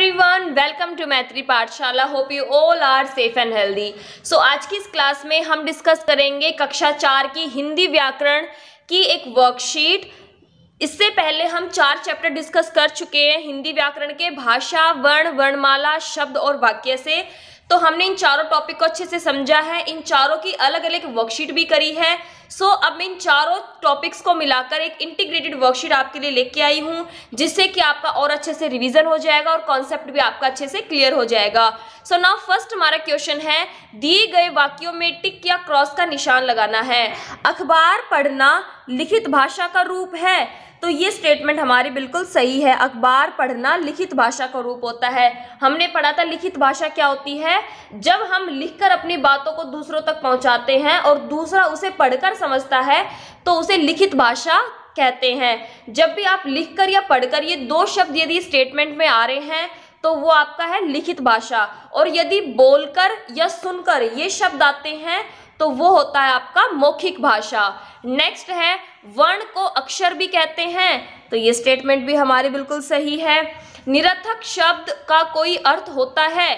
everyone welcome to Maitri Pathshala hope you all are safe and healthy so आज की इस class में हम डिस्कस करेंगे कक्षा चार की हिंदी व्याकरण की एक वर्कशीट इससे पहले हम चार चैप्टर डिस्कस कर चुके हैं हिंदी व्याकरण के भाषा वर्ण वर्णमाला शब्द और वाक्य से तो हमने इन चारों टॉपिक को अच्छे से समझा है इन चारों की अलग अलग वर्कशीट भी करी है सो so, अब इन चारों टॉपिक्स को मिलाकर एक इंटीग्रेटेड वर्कशीट आपके लिए लेके आई हूँ जिससे कि आपका और अच्छे से रिवीजन हो जाएगा और कॉन्सेप्ट भी आपका अच्छे से क्लियर हो जाएगा सो नाउ फर्स्ट हमारा क्वेश्चन है दिए गए वाक्यों में टिक या क्रॉस का निशान लगाना है अखबार पढ़ना लिखित भाषा का रूप है तो ये स्टेटमेंट हमारी बिल्कुल सही है अखबार पढ़ना लिखित भाषा का रूप होता है हमने पढ़ा था लिखित भाषा क्या होती है जब हम लिखकर अपनी बातों को दूसरों तक पहुंचाते हैं और दूसरा उसे पढ़कर समझता है तो उसे लिखित भाषा कहते हैं जब भी आप लिखकर या पढ़कर ये दो शब्द यदि स्टेटमेंट में आ रहे हैं तो वो आपका है लिखित भाषा और यदि बोलकर या सुनकर ये शब्द आते हैं तो वो होता है आपका मौखिक भाषा नेक्स्ट है वर्ण को अक्षर भी कहते हैं तो ये स्टेटमेंट भी हमारी बिल्कुल सही है निरर्थक शब्द का कोई अर्थ होता है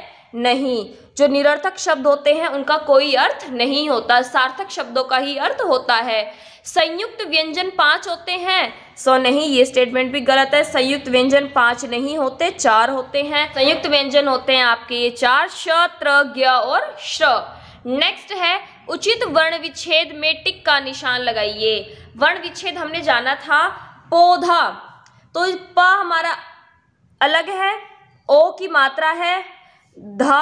नहीं जो निरर्थक शब्द होते हैं उनका कोई अर्थ नहीं होता सार्थक शब्दों का ही अर्थ होता है संयुक्त व्यंजन पांच होते हैं सो नहीं ये स्टेटमेंट भी गलत है संयुक्त व्यंजन पांच नहीं होते चार होते हैं संयुक्त व्यंजन होते हैं आपके ये चार श त्र और श नेक्स्ट है उचित वर्ण विच्छेद में टिक का निशान लगाइए वर्ण विच्छेद हमने जाना था पौधा तो प हमारा अलग है ओ की मात्रा है ध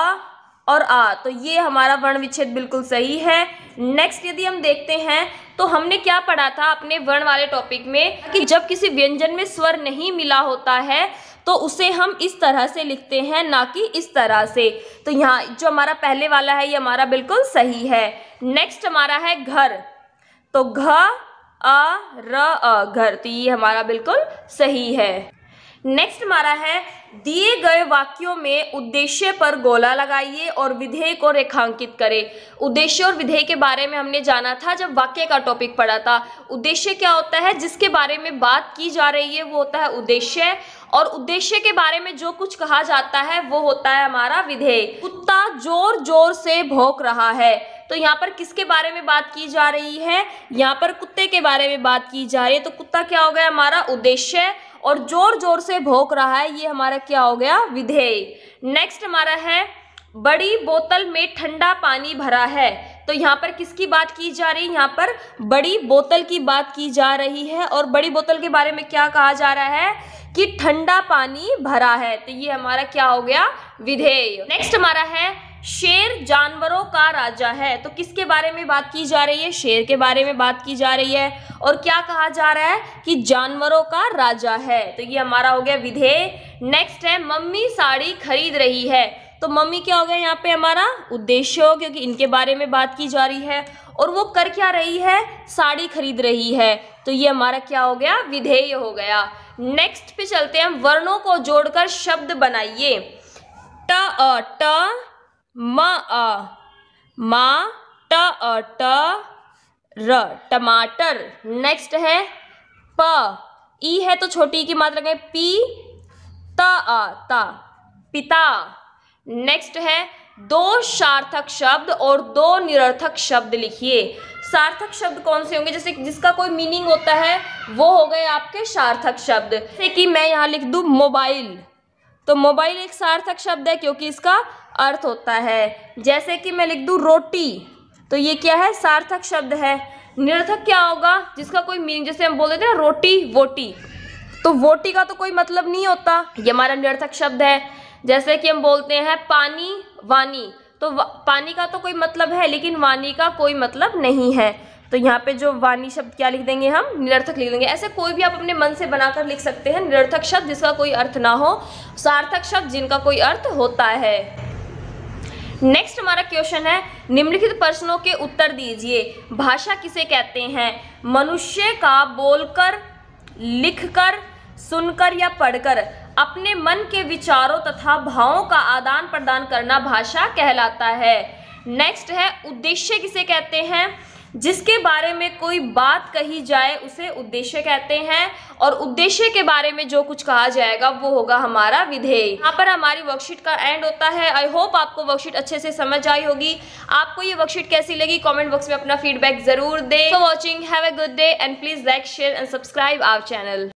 और आ तो ये हमारा वर्ण विच्छेद बिल्कुल सही है नेक्स्ट यदि हम देखते हैं तो हमने क्या पढ़ा था अपने वर्ण वाले टॉपिक में कि जब किसी व्यंजन में स्वर नहीं मिला होता है तो उसे हम इस तरह से लिखते हैं ना कि इस तरह से तो यहाँ जो हमारा पहले वाला है ये हमारा बिल्कुल सही है नेक्स्ट हमारा है घर तो घ अ र अ घर तो ये हमारा बिल्कुल सही है नेक्स्ट हमारा है दिए गए वाक्यों में उद्देश्य पर गोला लगाइए और विधेय को रेखांकित करें उद्देश्य और विधेय के बारे में हमने जाना था जब वाक्य का टॉपिक पढ़ा था उद्देश्य क्या होता है जिसके बारे में बात की जा रही है वो होता है उद्देश्य और उद्देश्य के बारे में जो कुछ कहा जाता है वो होता है हमारा विधेय कुत्ता जोर जोर से भोंक रहा है तो यहाँ पर किसके बारे में बात की जा रही है यहाँ पर कुत्ते के बारे में बात की जा रही है तो कुत्ता क्या हो गया हमारा उद्देश्य और जोर जोर से भोंक रहा है ये हमारा क्या हो गया विधेय नेक्स्ट हमारा है बड़ी बोतल में ठंडा पानी भरा है तो यहाँ पर किसकी बात की जा रही है यहाँ पर बड़ी बोतल की बात की जा रही है और बड़ी बोतल के बारे में क्या कहा जा रहा है कि ठंडा पानी भरा है तो ये हमारा क्या हो गया विधेय नेक्स्ट हमारा है शेर जानवरों का राजा है तो किसके बारे में बात की जा रही है शेर के बारे में बात की जा रही है और क्या कहा जा रहा है कि जानवरों का राजा है तो ये हमारा हो गया विधेय नेक्स्ट है मम्मी साड़ी खरीद रही है तो मम्मी क्या हो गया यहाँ पे हमारा उद्देश्य हो क्योंकि इनके बारे में बात की जा रही है और वो कर क्या रही है साड़ी खरीद रही है तो ये हमारा क्या हो गया विधेय हो गया नेक्स्ट पे चलते हैं वर्णों को जोड़कर शब्द बनाइए ट अ ट म अ मा ट अ ट र टमाटर नेक्स्ट है प ई है तो छोटी की मात्रा लगे पी त अ त पिता नेक्स्ट है दो सार्थक शब्द और दो निरर्थक शब्द लिखिए सार्थक शब्द कौन से होंगे जैसे जिसका कोई मीनिंग होता है वो हो गए आपके सार्थक शब्द जैसे कि मैं यहाँ लिख दू मोबाइल तो मोबाइल एक सार्थक शब्द है क्योंकि इसका अर्थ होता है जैसे कि मैं लिख दूँ रोटी तो ये क्या है सार्थक शब्द है निरर्थक क्या होगा जिसका कोई मीनिंग जैसे हम बोल देते ना रोटी वोटी तो वोटी का तो कोई मतलब नहीं होता ये हमारा निरर्थक शब्द है जैसे कि हम बोलते हैं पानी वानी तो वा, पानी का तो कोई मतलब है लेकिन वानी का कोई मतलब नहीं है तो यहाँ पे जो वाणी शब्द क्या लिख देंगे हम निरर्थक लिख देंगे ऐसे कोई भी आप अपने मन से बनाकर लिख सकते हैं निरर्थक शब्द जिसका कोई अर्थ ना हो सार्थक शब्द जिनका कोई अर्थ होता है नेक्स्ट हमारा क्वेश्चन है निम्नलिखित प्रश्नों के उत्तर दीजिए भाषा किसे कहते हैं मनुष्य का बोलकर लिखकर सुनकर या पढ़कर अपने मन के विचारों तथा भावों का आदान प्रदान करना भाषा कहलाता है नेक्स्ट है उद्देश्य किसे कहते हैं जिसके बारे में कोई बात कही जाए उसे उद्देश्य कहते हैं और उद्देश्य के बारे में जो कुछ कहा जाएगा वो होगा हमारा विधेय यहाँ पर हमारी वर्कशीट का एंड होता है आई होप आपको वर्कशीट अच्छे से समझ आई होगी आपको ये वर्कशीट कैसी लगी कमेंट बॉक्स में अपना फीडबैक जरूर दें for watching have good day and please like share and subscribe our channel